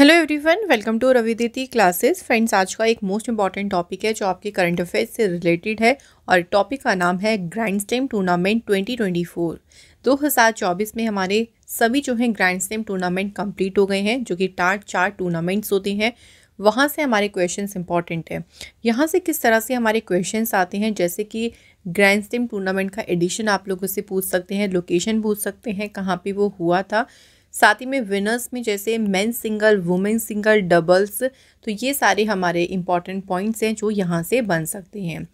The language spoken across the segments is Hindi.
हेलो एवरीवन वेलकम टू रविदिति क्लासेस फ्रेंड्स आज का एक मोस्ट इंपॉर्टेंट टॉपिक है जो आपके करंट अफेयर्स से रिलेटेड है और टॉपिक का नाम है ग्रैंड स्टेम टूर्नामेंट 2024 2024 में हमारे सभी जो हैं ग्रैंड स्टेम टूर्नामेंट कंप्लीट हो गए हैं जो कि टाट चार टूर्नामेंट्स होते हैं वहाँ से हमारे क्वेश्चन इंपॉर्टेंट हैं यहाँ से किस तरह से हमारे क्वेश्चन आते हैं जैसे कि ग्रैंड स्टेम टूर्नामेंट का एडिशन आप लोगों से पूछ सकते हैं लोकेशन पूछ सकते हैं कहाँ पर वो हुआ था साथ ही में विनर्स में जैसे men single women single doubles तो ये सारे हमारे इंपॉर्टेंट पॉइंट्स हैं जो यहाँ से बन सकते हैं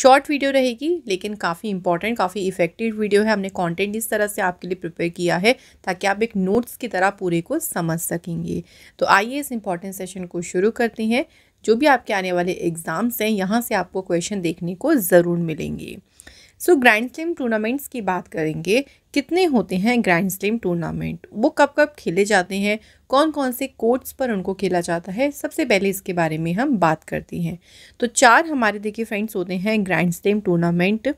शॉर्ट वीडियो रहेगी लेकिन काफ़ी इंपॉर्टेंट काफ़ी इफेक्टिव वीडियो है हमने कंटेंट इस तरह से आपके लिए प्रिपेयर किया है ताकि आप एक नोट्स की तरह पूरे को समझ सकेंगे तो आइए इस इंपॉर्टेंट सेशन को शुरू करते हैं जो भी आपके आने वाले एग्ज़ाम्स हैं यहाँ से आपको क्वेश्चन देखने को ज़रूर मिलेंगे सो ग्रैंड स्लैम टूर्नामेंट्स की बात करेंगे कितने होते हैं ग्रैंड स्लैम टूर्नामेंट वो कब कब खेले जाते हैं कौन कौन से कोर्ट्स पर उनको खेला जाता है सबसे पहले इसके बारे में हम बात करते हैं तो चार हमारे देखिए फ्रेंड्स होते हैं ग्रैंड स्लैम टूर्नामेंट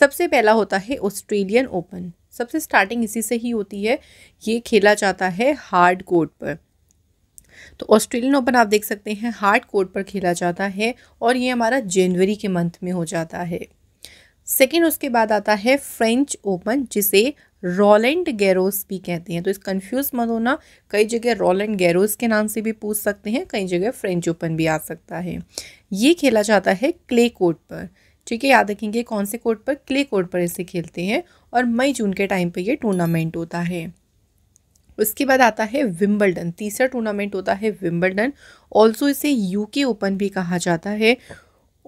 सबसे पहला होता है ऑस्ट्रेलियन ओपन सबसे स्टार्टिंग इसी से ही होती है ये खेला जाता है हार्ड कोर्ट पर तो ऑस्ट्रेलियन ओपन आप देख सकते हैं हार्ड कोर्ट पर खेला जाता है और ये हमारा जनवरी के मंथ में हो जाता है सेकेंड उसके बाद आता है फ्रेंच ओपन जिसे रोलेंड गैरोस भी कहते हैं तो इस कंफ्यूज मत होना कई जगह रोलेंड गैरोस के नाम से भी पूछ सकते हैं कई जगह फ्रेंच ओपन भी आ सकता है ये खेला जाता है क्ले कोर्ट पर ठीक है याद रखेंगे कौन से कोर्ट पर क्ले कोर्ट पर इसे खेलते हैं और मई जून के टाइम पर यह टूर्नामेंट होता है उसके बाद आता है विम्बलडन तीसरा टूर्नामेंट होता है विम्बलडन ऑल्सो इसे यूके ओपन भी कहा जाता है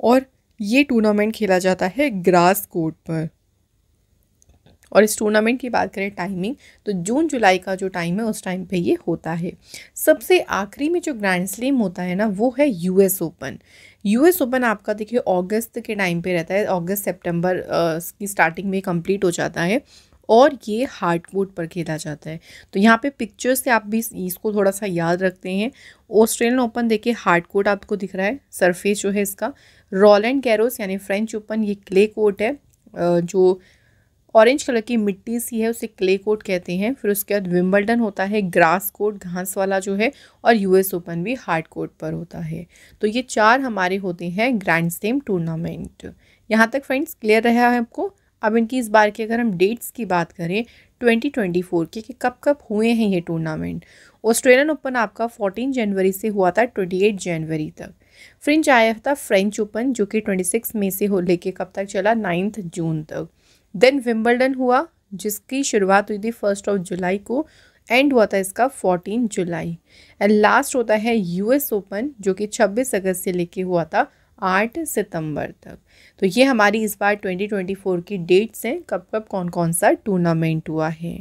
और ये टूर्नामेंट खेला जाता है ग्रास कोर्ट पर और इस टूर्नामेंट की बात करें टाइमिंग तो जून जुलाई का जो टाइम है उस टाइम पे ये होता है सबसे आखिरी में जो ग्रैंड स्लेम होता है ना वो है यूएस ओपन यूएस ओपन आपका देखिए अगस्त के टाइम पे रहता है अगस्त सितंबर की स्टार्टिंग में कंप्लीट हो जाता है और ये हार्ड कोर्ट पर खेला जाता है तो यहाँ पे पिक्चर्स से आप भी इसको थोड़ा सा याद रखते हैं ऑस्ट्रेलियन ओपन देखिए हार्ड कोर्ट आपको दिख रहा है सरफेस जो है इसका रॉलैंड कैरोस यानी फ्रेंच ओपन ये क्ले कोर्ट है जो ऑरेंज कलर की मिट्टी सी है उसे क्ले कोर्ट कहते हैं फिर उसके बाद विम्बल्डन होता है ग्रास कोर्ट घास वाला जो है और यूएस ओपन भी हार्ड कोर्ट पर होता है तो ये चार हमारे होते हैं ग्रैंड स्लेम टूर्नामेंट यहाँ तक फ्रेंड्स क्लियर रहा है आपको अब इनकी इस बार की अगर हम डेट्स की बात करें 2024 की कि कब कब हुए हैं ये टूर्नामेंट ऑस्ट्रेलियन ओपन आपका 14 जनवरी से हुआ था 28 जनवरी तक फ्रेंच आया था फ्रेंच ओपन जो कि 26 मई से हो लेके कब तक चला नाइन्थ जून तक देन विम्बलडन हुआ जिसकी शुरुआत हुई थी फर्स्ट ऑफ जुलाई को एंड हुआ था इसका 14 जुलाई एंड लास्ट होता है यूएस ओपन जो कि 26 अगस्त से लेके हुआ था 8 सितंबर तक तो ये हमारी इस बार 2024 की डेट्स हैं कब कब कौन कौन सा टूर्नामेंट हुआ है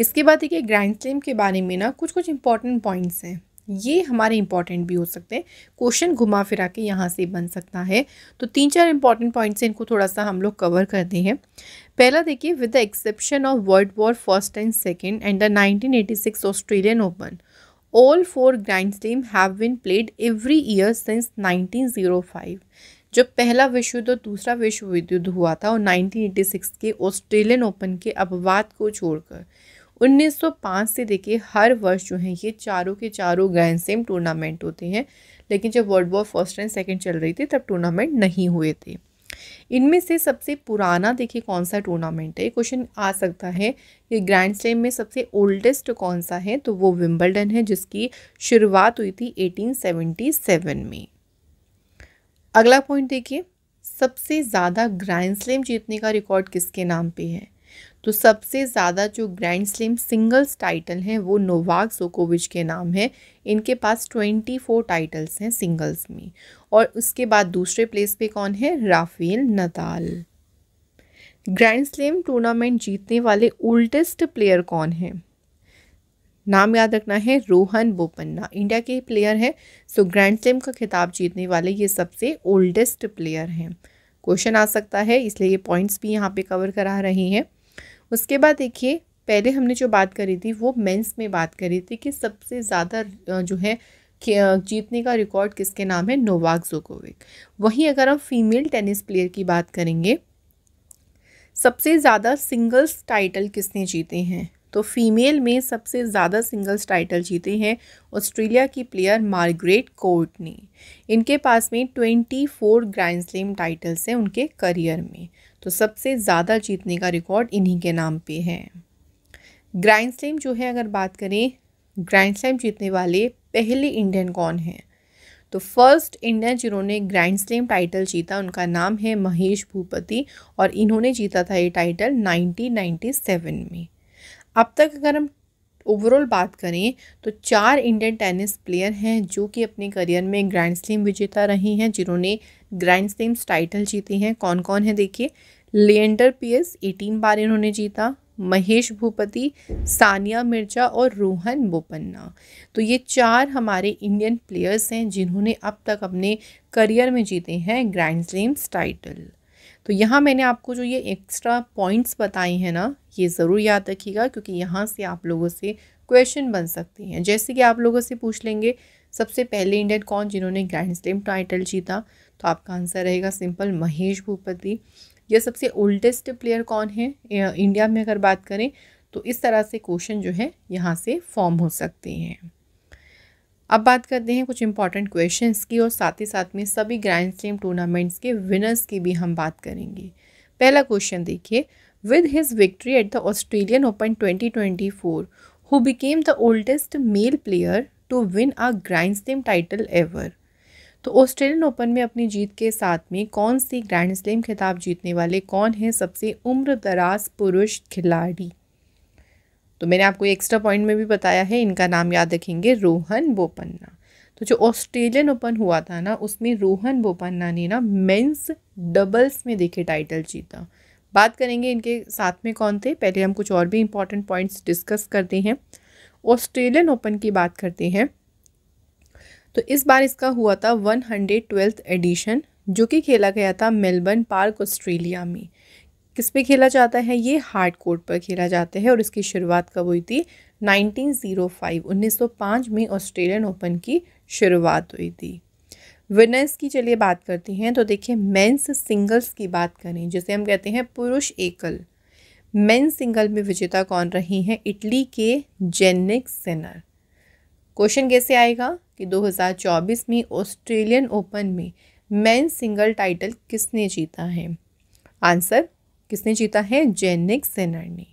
इसके बाद देखिए ग्रैंड स्लैम के बारे में ना कुछ कुछ इंपॉर्टेंट पॉइंट्स हैं ये हमारे इंपॉर्टेंट भी हो सकते हैं क्वेश्चन घुमा फिरा के यहाँ से बन सकता है तो तीन चार इंपॉर्टेंट पॉइंट्स इनको थोड़ा सा हम लोग कवर करते हैं पहला देखिए with the exception of world war first and second and the nineteen Australian Open all four grand slam have been played every year since 1905 जो पहला विश्व युद्ध और दूसरा विश्व युद्ध हुआ था और 1986 के ऑस्ट्रेलियन ओपन के अपवाद को छोड़कर 1905 से देखिए हर वर्ष जो है ये चारों के चारों ग्रैंड सेम टूर्नामेंट होते हैं लेकिन जब world war first and second चल रही थी तब टूर्नामेंट नहीं हुए थे इनमें से सबसे पुराना देखिए कौन सा टूर्नामेंट है क्वेश्चन आ सकता है कि ग्रैंड स्लैम में सबसे ओल्डेस्ट कौन सा है तो वो विम्बलडन है जिसकी शुरुआत हुई थी 1877 में अगला पॉइंट देखिए सबसे ज़्यादा ग्रैंड स्लैम जीतने का रिकॉर्ड किसके नाम पे है तो सबसे ज़्यादा जो ग्रैंड स्लैम सिंगल्स टाइटल हैं वो नोवाक जोकोविच के नाम है इनके पास ट्वेंटी फोर टाइटल्स हैं सिंगल्स में और उसके बाद दूसरे प्लेस पे कौन है Rafael Nadal grand slam tournament जीतने वाले ओल्डेस्ट प्लेयर कौन हैं नाम याद रखना है रोहन बोपन्ना इंडिया के प्लेयर हैं सो ग्रैंड स्लैम का खिताब जीतने वाले ये सबसे ओल्डेस्ट प्लेयर हैं क्वेश्चन आ सकता है इसलिए ये पॉइंट्स भी यहाँ पे कवर करा रहे हैं उसके बाद देखिए पहले हमने जो बात करी थी वो मेंस में बात करी थी कि सबसे ज़्यादा जो है जीतने का रिकॉर्ड किसके नाम है नोवाक जोकोविक वहीं अगर हम फीमेल टेनिस प्लेयर की बात करेंगे सबसे ज़्यादा सिंगल्स टाइटल किसने जीते हैं तो फीमेल में सबसे ज़्यादा सिंगल्स टाइटल जीते हैं ऑस्ट्रेलिया की प्लेयर मार्ग्रेट कोर्ट ने इनके पास में twenty four grand slam titles हैं उनके करियर में तो सबसे ज़्यादा जीतने का रिकॉर्ड इन्हीं के नाम पे है ग्रैंड स्लेम जो है अगर बात करें ग्रैंड स्लेम जीतने वाले पहले इंडियन कौन हैं तो फर्स्ट इंडियन जिन्होंने ग्रैंड स्लेम टाइटल जीता उनका नाम है महेश भूपति और इन्होंने जीता था ये टाइटल 1997 में अब तक अगर हम ओवरऑल बात करें तो चार इंडियन टेनिस प्लेयर हैं जो कि अपने करियर में ग्रैंड स्लैम विजेता रही हैं जिन्होंने ग्रैंड स्लैम्स टाइटल जीते हैं कौन कौन है देखिए लिएंडर पियर्स 18 बार इन्होंने जीता महेश भूपति सानिया मिर्जा और रोहन बोपन्ना तो ये चार हमारे इंडियन प्लेयर्स हैं जिन्होंने अब तक अपने करियर में जीते हैं ग्रैंड स्लैम्स टाइटल तो यहाँ मैंने आपको जो ये एक्स्ट्रा पॉइंट्स बताए हैं ना ये ज़रूर याद रखिएगा क्योंकि यहाँ से आप लोगों से क्वेश्चन बन सकते हैं जैसे कि आप लोगों से पूछ लेंगे सबसे पहले इंडियन कौन जिन्होंने ग्रैंड स्लैम टाइटल जीता तो आपका आंसर रहेगा सिंपल महेश भूपति यह सबसे ओल्डेस्ट प्लेयर कौन है इंडिया में अगर बात करें तो इस तरह से क्वेश्चन जो है यहाँ से फॉर्म हो सकते हैं अब बात करते हैं कुछ इंपॉर्टेंट क्वेश्चंस की और साथ ही साथ में सभी ग्रैंड स्लैम टूर्नामेंट्स के विनर्स की भी हम बात करेंगे पहला क्वेश्चन देखिए with his victory at the Australian Open 2024 who became the oldest male player to win a grand slam title ever तो ऑस्ट्रेलियन ओपन में अपनी जीत के साथ में कौन सी ग्रैंड स्लैम खिताब जीतने वाले कौन हैं सबसे उम्र दराज पुरुष खिलाड़ी तो मैंने आपको एक्स्ट्रा पॉइंट में भी बताया है इनका नाम याद रखेंगे रोहन बोपन्ना तो जो ऑस्ट्रेलियन ओपन हुआ था ना उसमें रोहन बोपन्ना ने ना मेंस डबल्स में देखे टाइटल जीता बात करेंगे इनके साथ में कौन थे पहले हम कुछ और भी इम्पोर्टेंट पॉइंट्स डिस्कस करते हैं ऑस्ट्रेलियन ओपन की बात करते हैं तो इस बार इसका हुआ था वन हंड्रेड ट्वेल्थ एडिशन जो कि खेला गया था मेलबर्न पार्क ऑस्ट्रेलिया में किस पे खेला जाता है ये हार्ड कोर्ट पर खेला जाता है और इसकी शुरुआत कब हुई थी 1905 1905 में ऑस्ट्रेलियन ओपन की शुरुआत हुई थी विनर्स की चलिए बात करते हैं तो देखिए मेंस सिंगल्स की बात करें जिसे हम कहते हैं पुरुष एकल मेंस सिंगल में विजेता कौन रही हैं इटली के जेनिक सेनर क्वेश्चन कैसे आएगा कि 2024 में ऑस्ट्रेलियन ओपन में मेंस सिंगल टाइटल किसने जीता है आंसर किसने जीता है जेनिक सेनर ने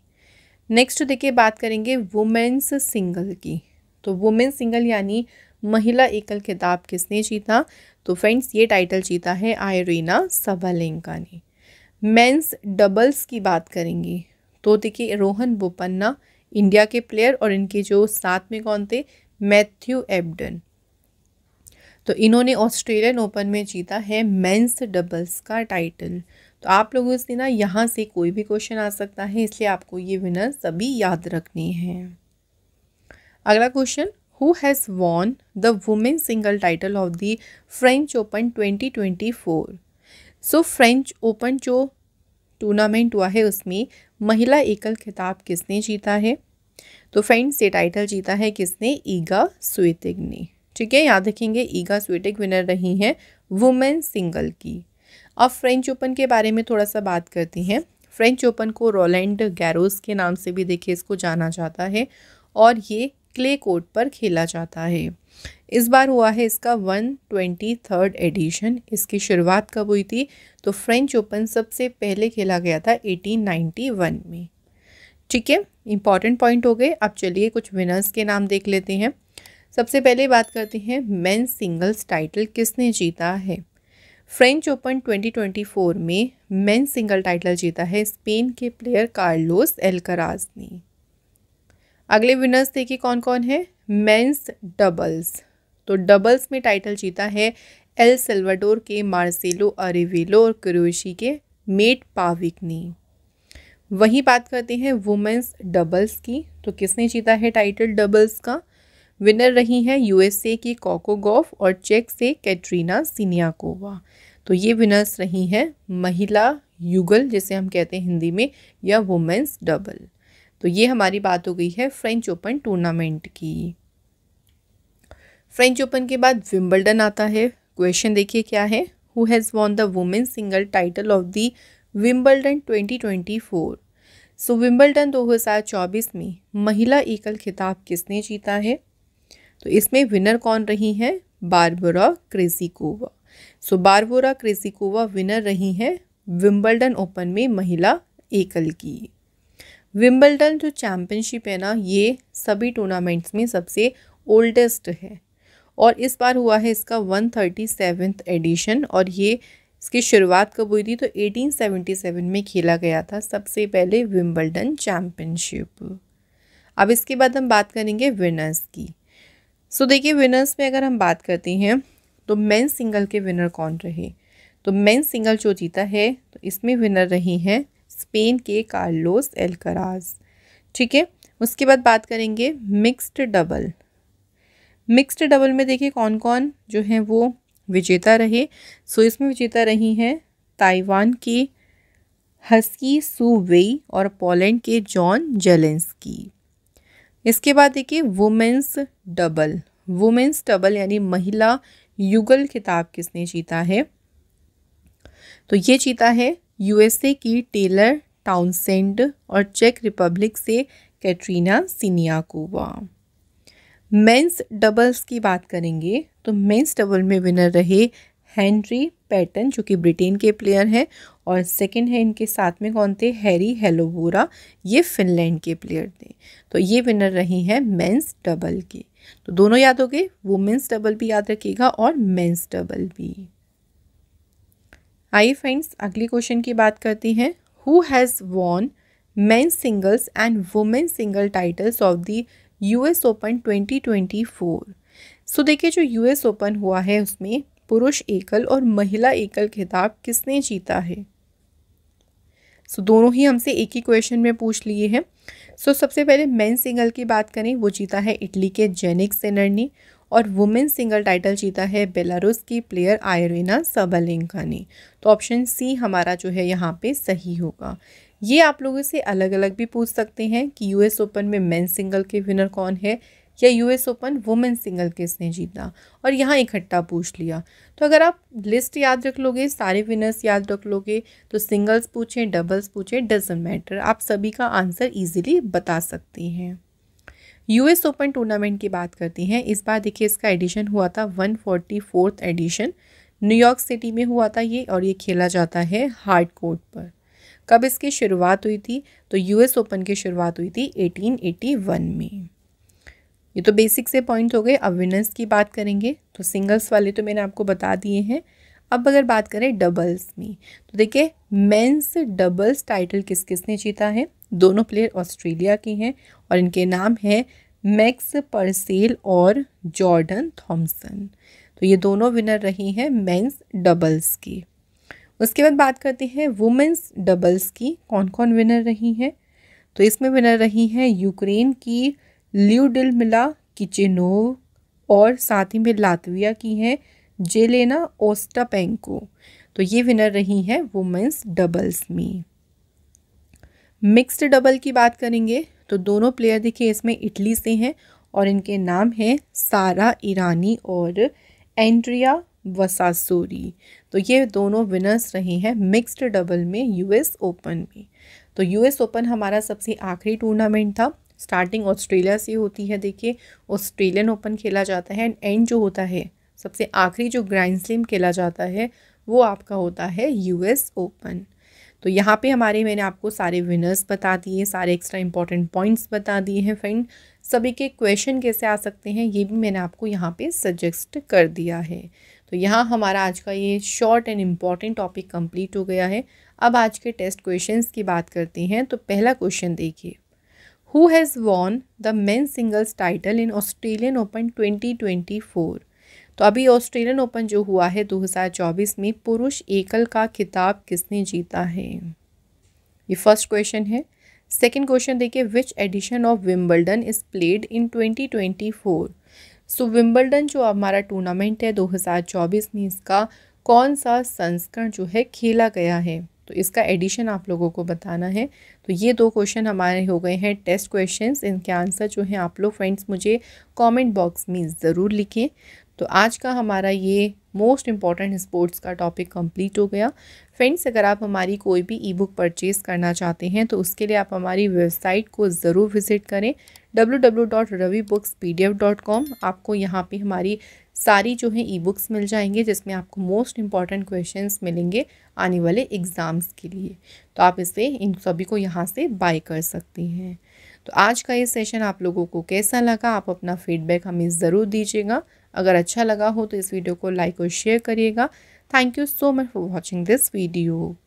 नेक्स्ट देखिए बात करेंगे वुमेन्स सिंगल की तो वुमेन सिंगल यानी महिला एकल खिताब किसने जीता तो फ्रेंड्स ये टाइटल जीता है आयरीना सवालेंका ने मेंस डबल्स की बात करेंगे तो देखिए रोहन बोपन्ना इंडिया के प्लेयर और इनके जो साथ में कौन थे मैथ्यू एबडन तो इन्होंने ऑस्ट्रेलियन ओपन में जीता है मेंस डबल्स का टाइटल तो आप लोगों से ना यहाँ से कोई भी क्वेश्चन आ सकता है इसलिए आपको ये विनर सभी याद रखने हैं अगला question who has won the women single title of the French Open twenty twenty four so French Open जो टूर्नामेंट हुआ है उसमें महिला एकल खिताब किसने जीता है तो फ्रेंड्स ये टाइटल जीता है किसने ईगा स्वेटिग ने ठीक है याद रखेंगे ईगा स्वेटिक विनर रही हैं वुमेन सिंगल की अब फ्रेंच ओपन के बारे में थोड़ा सा बात करती हैं फ्रेंच ओपन को रोलैंड गैरोस के नाम से भी देखिए इसको जाना जाता है और ये क्ले कोर्ट पर खेला जाता है इस बार हुआ है इसका वन ट्वेंटी थर्ड एडिशन इसकी शुरुआत कब हुई थी तो फ्रेंच ओपन सबसे पहले खेला गया था एटीन नाइन्टी वन में ठीक है इंपॉर्टेंट पॉइंट हो गए अब चलिए कुछ विनर्स के नाम देख लेते हैं सबसे पहले बात करते हैं मेन सिंगल्स टाइटल किसने जीता है फ्रेंच ओपन 2024 में मेन सिंगल टाइटल जीता है स्पेन के प्लेयर कार्लोस एलकराज ने अगले विनर्स देखिए कौन कौन है मेंस डबल्स तो डबल्स में टाइटल जीता है एल सेल्वाडोर के मार्सेलो अरेवेलो और क्रोएशी के मेट पाविक ने वहीं बात करते हैं वुमेंस डबल्स की तो किसने जीता है टाइटल डबल्स का विनर रही हैं यूएसए की कोको और चेक से कैटरीना सिनियाकोवा तो ये विनर्स रही हैं महिला युगल जिसे हम कहते हैं हिंदी में या वुमेंस डबल तो ये हमारी बात हो गई है फ्रेंच ओपन टूर्नामेंट की फ्रेंच ओपन के बाद विम्बलडन आता है क्वेश्चन देखिए क्या है who has won the women single title of the Wimbledon 2024 so Wimbledon 2024 में महिला एकल खिताब किसने जीता है तो इसमें विनर कौन रही हैं Barbora Krejcikova so Barbora Krejcikova winner रही हैं विम्बलडन ओपन में महिला एकल की विम्बलडन जो चैम्पियनशिप है ना ये सभी टूर्नामेंट्स में सबसे ओल्डेस्ट है और इस बार हुआ है इसका वन थर्टी सेवेंथ एडिशन और ये इसकी शुरुआत कब हुई थी तो 1877 में खेला गया था सबसे पहले विम्बलडन चैम्पियनशिप अब इसके बाद हम बात करेंगे विनर्स की सो देखिए विनर्स में अगर हम बात करते हैं तो मेन सिंगल के विनर कौन रहे तो मेन सिंगल जो जीता है तो इसमें विनर रही हैं स्पेन के कार्लोस एलकराज ठीक है उसके बाद बात करेंगे मिक्स्ड डबल मिक्स्ड डबल में देखिए कौन कौन जो हैं वो विजेता रहे सो इसमें विजेता रही हैं ताइवान के हस्की सू वेई और पोलैंड के जॉन जेलेंस्की इसके बाद देखिए वुमेंस डबल वुमेंस डबल यानी महिला युगल खिताब किसने जीता है तो ये जीता है यूएसए की टेलर टाउनसेंड और चेक रिपब्लिक से कैटरीना सिनियाकोवा मेंस डबल्स की बात करेंगे तो मेंस डबल में विनर रहे हेनरी पैटन जो कि ब्रिटेन के प्लेयर हैं और सेकंड है इनके साथ में कौन थे हैरी हेलोबोरा ये फिनलैंड के प्लेयर थे तो ये विनर रही हैं मेंस डबल के तो दोनों याद हो गए वुमेंस डबल भी याद रखिएगा और मेंस डबल भी आइए फ्रेंड्स अगले क्वेश्चन की बात करते हैं who has won men singles and women single titles of Open twenty twenty 2024 so देखिए जो यूएस ओपन हुआ है उसमें पुरुष एकल और महिला एकल खिताब किसने जीता है सो so, दोनों ही हमसे एक ही क्वेश्चन में पूछ लिए हैं सो so, सबसे पहले मेन सिंगल की बात करें वो जीता है इटली के जेनिक सेनर ने और वुमेन सिंगल टाइटल जीता है बेलारूस की प्लेयर आयरेना सबलिंका ने तो ऑप्शन सी हमारा जो है यहाँ पे सही होगा ये आप लोगों से अलग अलग भी पूछ सकते हैं कि यूएस ओपन में मेन सिंगल के विनर कौन है या यूएस ओपन वुमेन सिंगल किसने जीता और यहाँ इकट्ठा पूछ लिया तो अगर आप लिस्ट याद रख लोगे सारे विनर्स याद रख लोगे तो सिंगल्स पूछें डबल्स पूछें डजेंट मैटर आप सभी का आंसर ईजिली बता सकते हैं यूएस ओपन टूर्नामेंट की बात करती हैं इस बार देखिए इसका एडिशन हुआ था one forty fourth edition New York city में हुआ था ये और ये खेला जाता है हार्ड कोर्ट पर कब इसकी शुरुआत हुई थी तो यूएस ओपन की शुरुआत हुई थी 1881 में ये तो बेसिक से पॉइंट हो गए अब विनर्स की बात करेंगे तो सिंगल्स वाले तो मैंने आपको बता दिए हैं अब अगर बात करें डबल्स में तो देखिए मेंस डबल्स टाइटल किस किस ने जीता है दोनों प्लेयर ऑस्ट्रेलिया के हैं और इनके नाम हैं मैक्स परसेल और जॉर्डन थॉम्सन तो ये दोनों विनर रही हैं मेंस डबल्स की उसके बाद बात करते हैं वुमेंस डबल्स की कौन कौन विनर रही हैं तो इसमें विनर रही हैं यूक्रेन की डिल मिला किचेनोव और साथ ही में लातविया की हैं जेलेना ओस्टापेंको तो ये विनर रही हैं वुमेंस डबल्स में मिक्स्ड डबल की बात करेंगे तो दोनों प्लेयर देखिए इसमें इटली से हैं और इनके नाम हैं सारा ईरानी और एंड्रिया वसासोरी तो ये दोनों विनर्स रहे हैं मिक्स्ड डबल में यूएस ओपन में तो यूएस ओपन हमारा सबसे आखिरी टूर्नामेंट था स्टार्टिंग ऑस्ट्रेलिया से होती है देखिए ऑस्ट्रेलियन ओपन खेला जाता है एंड एंड जो होता है सबसे आखिरी जो ग्रैंड स्लैम खेला जाता है वो आपका होता है यूएस ओपन तो यहाँ पे हमारे मैंने आपको सारे विनर्स बता दिए सारे एक्स्ट्रा इंपॉर्टेंट पॉइंट्स बता दिए हैं फ्रेंड सभी के क्वेश्चन कैसे आ सकते हैं ये भी मैंने आपको यहाँ पे सजेस्ट कर दिया है तो यहाँ हमारा आज का ये short and important topic complete हो गया है अब आज के टेस्ट क्वेश्चंस की बात करते हैं तो पहला क्वेश्चन देखिए who has won the title singles title in Australian Open 2024 तो अभी ऑस्ट्रेलियन ओपन जो हुआ है 2024 में पुरुष एकल का खिताब किसने जीता है ये फर्स्ट क्वेश्चन है सेकेंड क्वेश्चन देखिए which edition of Wimbledon is played in 2024 so Wimbledon जो हमारा टूर्नामेंट है 2024 में इसका कौन सा संस्करण जो है खेला गया है तो इसका एडिशन आप लोगों को बताना है तो ये दो क्वेश्चन हमारे हो गए हैं टेस्ट क्वेश्चंस इनके आंसर जो हैं आप लोग फ्रेंड्स मुझे कमेंट बॉक्स में ज़रूर लिखें तो आज का हमारा ये मोस्ट इम्पॉर्टेंट स्पोर्ट्स का टॉपिक कंप्लीट हो गया फ्रेंड्स अगर आप हमारी कोई भी ई बुक परचेज़ करना चाहते हैं तो उसके लिए आप हमारी वेबसाइट को ज़रूर विज़िट करें W W dot Ravi books P D F dot com आपको यहाँ पे हमारी सारी जो है ई बुक्स मिल जाएंगे जिसमें आपको मोस्ट इम्पॉर्टेंट क्वेश्चन मिलेंगे आने वाले एग्ज़ाम्स के लिए तो आप इसे इन सभी को यहाँ से बाय कर सकती हैं तो आज का ये सेशन आप लोगों को कैसा लगा आप अपना फीडबैक हमें ज़रूर दीजिएगा अगर अच्छा लगा हो तो इस वीडियो को लाइक और शेयर करिएगा thank you so much for watching this video